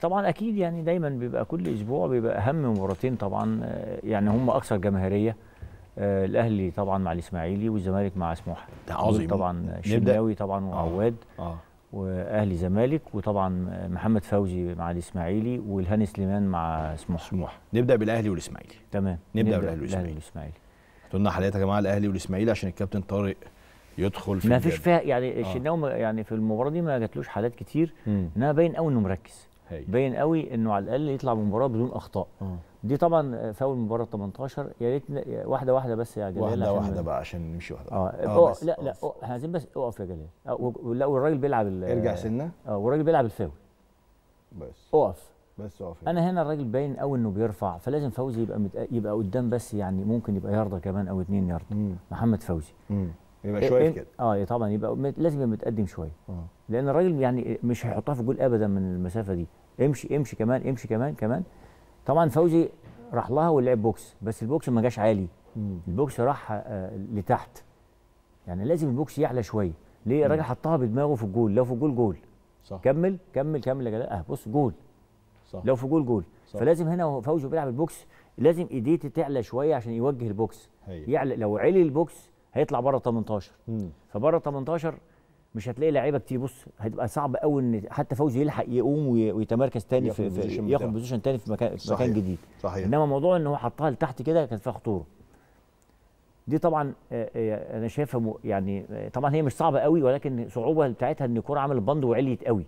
طبعا اكيد يعني دايما بيبقى كل اسبوع بيبقى اهم مباراتين طبعا آه، يعني هم اكثر جماهيريه آه، الاهلي طبعا مع الاسماعيلي والزمالك مع سموحه ده عظيم طبعا الشناوي طبعا آه، وعواد آه. آه. واهلي زمالك وطبعا محمد فوزي مع الاسماعيلي والهاني سليمان مع سموحه سموحه نبدا بالاهلي والاسماعيلي تمام نبدا, نبدأ بالاهلي والاسماعيلي, قلنا حاليا يا جماعه الاهلي والاسماعيلي عشان الكابتن طارق يدخل في ما فيش فيها يعني آه. الشناوي يعني في المباراه دي ما جاتلوش حالات كتير انها باين قوي انه مركز باين قوي انه على الاقل يطلع بمباراه بدون اخطاء أوه. دي طبعا فاول مباراه 18 يا ريت واحده واحده بس يا جلال واحده واحده بقى عشان نمشي واحده اه, آه بس لا لا عايزين بس اقف يا جلال آه، لا والراجل بيلعب ارجع سنه اه والراجل بيلعب الفاول بس اقف بس اقف انا هنا الراجل باين قوي انه بيرفع فلازم فوزي يبقى يبقى قدام بس يعني ممكن يبقى يارده كمان او اتنين يارده محمد فوزي يبقى إيه، شويه كده اه إيه، طبعا يبقى لازم يبقى متقدم شويه آه. لان الراجل يعني مش هيحطها في الجول ابدا من المسافه دي امشي امشي كمان امشي كمان كمان طبعا فوزي راح لها ولعب بوكس بس البوكس ما جاش عالي مم. البوكس راح آه لتحت يعني لازم البوكس يعلى شويه ليه الراجل حطها بدماغه في الجول لو في الجول جول صح كمل كمل كمل يا جلال اه بص جول صح لو في جول جول صح. فلازم هنا فوزي بيلعب البوكس لازم ايديه تعلى شويه عشان يوجه البوكس هي. يعلى لو علي البوكس هيطلع بره 18 فبره 18 مش هتلاقي لعيبه كتير بص هتبقى صعب قوي ان حتى فوزي يلحق يقوم ويتمركز تاني في, في ياخد بوزيشن تاني في مكان صحيح. مكان جديد صحيح. انما موضوع ان هو حطها لتحت كده كانت فيها خطوره دي طبعا انا شايفها يعني طبعا هي مش صعبه قوي ولكن صعوبه بتاعتها ان الكوره عملت بند وعليت قوي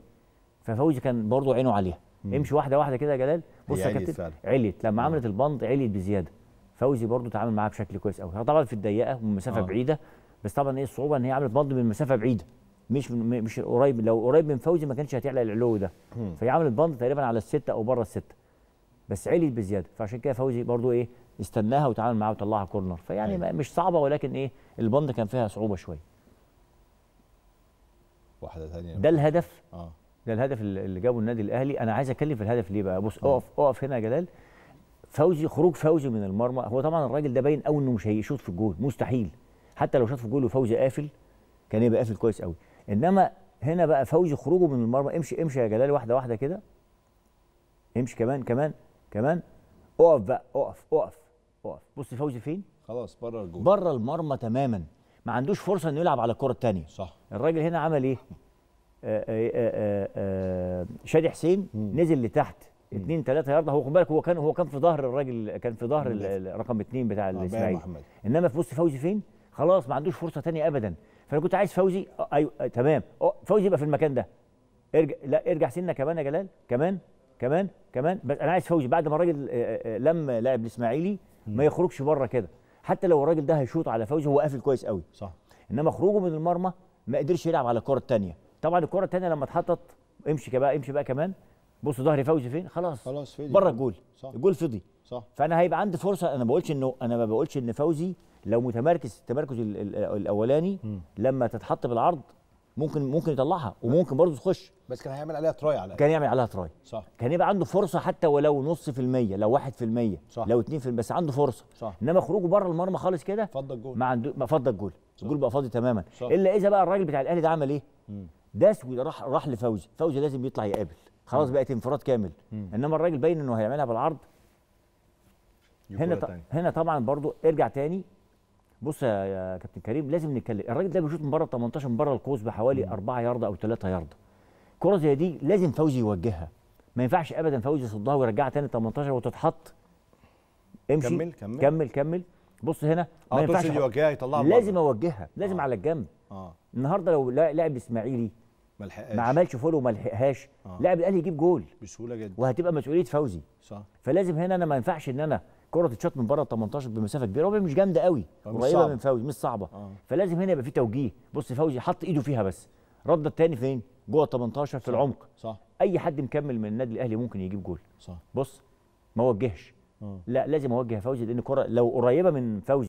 ففوزي كان برضو عينه عليها امشي واحده واحده كده يا جلال بص يا كابتن عليت لما عملت البند عليت بزياده فوزي برضو تعامل معاها بشكل كويس قوي طبعا في الضيقه ومن مسافه آه. بعيده بس طبعا ايه الصعوبه ان هي عملت مض من مسافه بعيده مش من مش قريب لو قريب من فوزي ما كانش هتعلى العلو ده فهي عملت بند تقريبا على السته او بره السته بس عليت بزياده فعشان كده فوزي برضو ايه استناها وتعامل معاها وطلعها كورنر فيعني أيوة. مش صعبه ولكن ايه البند كان فيها صعوبه شويه واحده ثانيه ده الهدف اه ده الهدف اللي جابه النادي الاهلي انا عايز اتكلم في الهدف ليه بقى بص آه. اقف اقف هنا يا جلال فوزي خروج فوزي من المرمى هو طبعا الراجل ده باين قوي انه مش هيشوط في الجول مستحيل حتى لو شاط في الجول وفوزي قافل كان يبقى قافل كويس قوي انما هنا بقى فوزي خروجه من المرمى امشي امشي يا جلال واحده واحده كده امشي كمان كمان كمان اقف بقى اقف اقف اقف بص فوزي فين خلاص بره الجول بره المرمى تماما ما عندوش فرصه انه يلعب على الكره الثانيه صح الراجل هنا عمل ايه آآ آه، آآ آه، آآ آه، شادي حسين مم. نزل لتحت 2 3 يارده هو خد بالك هو كان هو كان في ظهر الراجل كان في ظهر رقم 2 بتاع الاسماعيلي انما في بص فوزي فين خلاص ما عندوش فرصه ثانيه ابدا فانا كنت عايز فوزي ايوه تمام فوزي يبقى في المكان ده ارجع لا ارجع سنه كمان يا جلال كمان كمان كمان بس انا عايز فوزي بعد ما الراجل لم لاعب الاسماعيلي ما يخرجش بره كده حتى لو الراجل ده هيشوط على فوزي هو قافل كويس قوي صح انما خروجه من المرمى ما قدرش يلعب على الكره الثانيه طبعا الكره الثانيه لما اتحطت امشي بقى امشي بقى كمان بص ظهري فوزي فين خلاص خلاص فضي بره الجول الجول فضي صح فانا هيبقى عندي فرصه انا ما بقولش انه انا ما بقولش ان فوزي لو متمركز التمركز الاولاني م. لما تتحط بالعرض ممكن ممكن يطلعها وممكن برضه تخش بس كان هيعمل عليها تراي على كان يعمل عليها تراي صح كان يبقى عنده فرصه حتى ولو نص في المية لو واحد في المية صح لو اتنين في المية بس عنده فرصه صح انما خروجه بره المرمى خالص كده فضى الجول ما عنده ما فضى الجول الجول بقى فاضي تماما صح. الا اذا بقى الراجل بتاع الاهلي ده عمل ايه؟ داس وراح راح لفوزي فوزي لازم يطلع يقابل خلاص بقت انفراد كامل مم. انما الراجل باين انه هيعملها بالعرض هنا هنا طبعا برضو ارجع تاني بص يا كابتن كريم لازم نتكلم الراجل ده بيشوط من بره 18 من بره القوس بحوالي 4 ياردة او 3 ياردة كرة زي دي لازم فوزي يوجهها ما ينفعش ابدا فوزي يصدها ويرجعها تاني 18 وتتحط امشي كمل كمل كمل, كمل. بص هنا ما آه، ينفعش يوجهها يطلعها لازم اوجهها لازم آه. على الجنب آه. النهارده لو لاعب اسماعيلي ما لحقهاش ما عملش فولو ما لحقهاش آه. لاعب الاهلي يجيب جول بسهوله جدا وهتبقى مسؤوليه فوزي صح فلازم هنا انا ما ينفعش ان انا كره تتشاط من بره ال 18 بمسافه كبيره وهي مش جامده قوي آه، قريبه من فوزي مش صعبه آه. فلازم هنا يبقى في توجيه بص فوزي حط ايده فيها بس رد الثاني فين جوه ال 18 في صح. العمق صح اي حد مكمل من النادي الاهلي ممكن يجيب جول صح بص ما وجهش آه. لا لازم اوجه فوزي لان الكره لو قريبه من فوزي